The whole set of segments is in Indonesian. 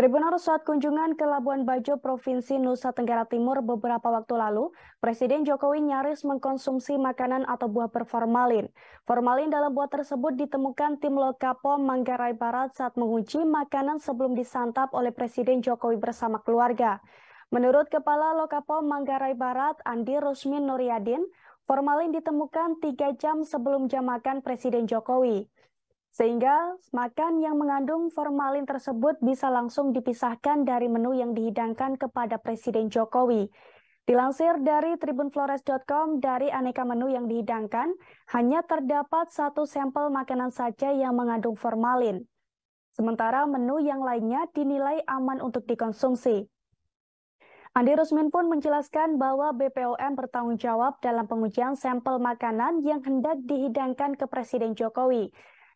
Tribunal saat kunjungan ke Labuan Bajo, Provinsi Nusa Tenggara Timur beberapa waktu lalu, Presiden Jokowi nyaris mengkonsumsi makanan atau buah berformalin. Formalin dalam buah tersebut ditemukan tim Lokapol Manggarai Barat saat menguji makanan sebelum disantap oleh Presiden Jokowi bersama keluarga. Menurut Kepala Lokapol Manggarai Barat, Andi Rusmin Nuryadin, formalin ditemukan tiga jam sebelum jam makan Presiden Jokowi. Sehingga makan yang mengandung formalin tersebut bisa langsung dipisahkan dari menu yang dihidangkan kepada Presiden Jokowi. Dilansir dari tribunflores.com, dari aneka menu yang dihidangkan, hanya terdapat satu sampel makanan saja yang mengandung formalin. Sementara menu yang lainnya dinilai aman untuk dikonsumsi. Andi Rusmin pun menjelaskan bahwa BPOM bertanggung jawab dalam pengujian sampel makanan yang hendak dihidangkan ke Presiden Jokowi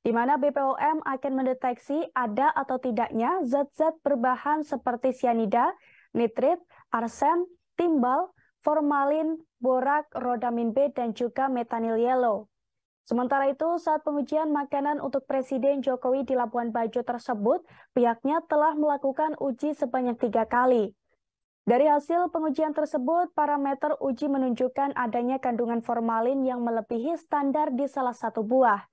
di mana BPOM akan mendeteksi ada atau tidaknya zat-zat berbahan seperti sianida, nitrit, arsen, timbal, formalin, borak, rodamin B, dan juga metanil yellow. Sementara itu, saat pengujian makanan untuk Presiden Jokowi di Labuan Bajo tersebut, pihaknya telah melakukan uji sebanyak tiga kali. Dari hasil pengujian tersebut, parameter uji menunjukkan adanya kandungan formalin yang melebihi standar di salah satu buah.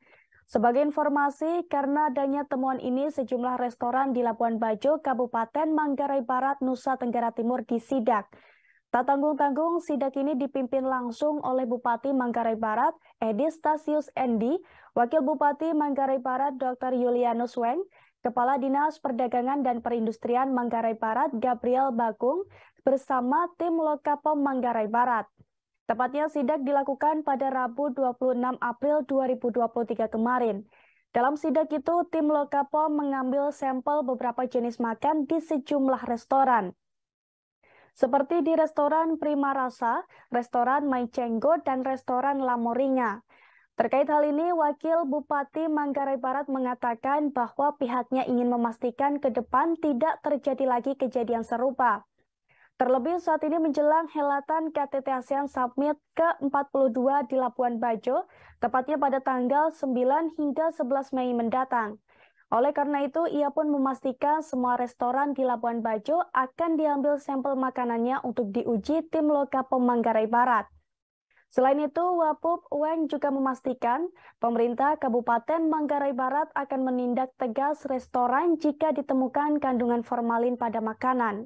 Sebagai informasi, karena adanya temuan ini, sejumlah restoran di Labuan Bajo, Kabupaten Manggarai Barat, Nusa Tenggara Timur disidak. Tak tanggung-tanggung, sidak ini dipimpin langsung oleh Bupati Manggarai Barat, Edi Stasius Endi, Wakil Bupati Manggarai Barat, Dr. Yulianus Weng, Kepala Dinas Perdagangan dan Perindustrian Manggarai Barat, Gabriel Bakung, bersama tim Lokapom Manggarai Barat. Tepatnya sidak dilakukan pada Rabu 26 April 2023 kemarin. Dalam sidak itu, tim Lokapo mengambil sampel beberapa jenis makan di sejumlah restoran. Seperti di restoran Prima Rasa, restoran Mai Cenggo, dan restoran Lamoringa. Terkait hal ini, Wakil Bupati Manggarai Barat mengatakan bahwa pihaknya ingin memastikan ke depan tidak terjadi lagi kejadian serupa. Terlebih saat ini menjelang helatan KTT ASEAN Summit ke-42 di Labuan Bajo, tepatnya pada tanggal 9 hingga 11 Mei mendatang. Oleh karena itu, ia pun memastikan semua restoran di Labuan Bajo akan diambil sampel makanannya untuk diuji tim loka Pemanggarai Barat. Selain itu, Wapup Weng juga memastikan pemerintah Kabupaten Manggarai Barat akan menindak tegas restoran jika ditemukan kandungan formalin pada makanan.